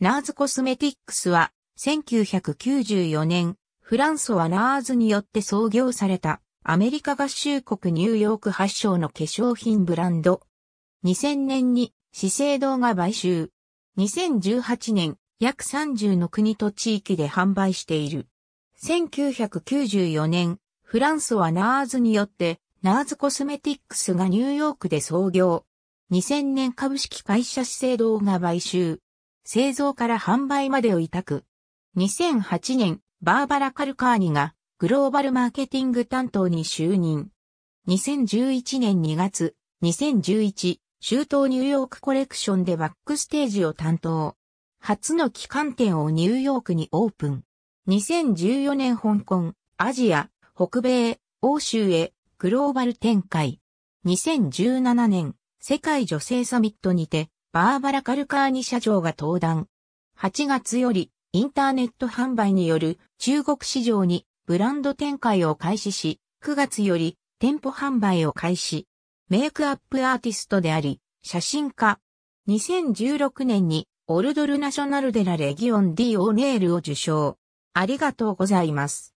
ナーズコスメティックスは、1994年、フランソワ・ナーズによって創業された、アメリカ合衆国ニューヨーク発祥の化粧品ブランド。2000年に、資生堂が買収。2018年、約30の国と地域で販売している。1994年、フランソワ・ナーズによって、ナーズコスメティックスがニューヨークで創業。2000年株式会社資生堂が買収。製造から販売までを委託。2008年、バーバラ・カルカーニがグローバルマーケティング担当に就任。2011年2月、2011、周東ニューヨークコレクションでバックステージを担当。初の機関店をニューヨークにオープン。2014年香港、アジア、北米、欧州へグローバル展開。2017年世界女性サミットにてバーバラ・カルカーニ社長が登壇。8月よりインターネット販売による中国市場にブランド展開を開始し、9月より店舗販売を開始。メイクアップアーティストであり、写真家。2016年にオルドルナショナルデラレギオン D オーネールを受賞。ありがとうございます。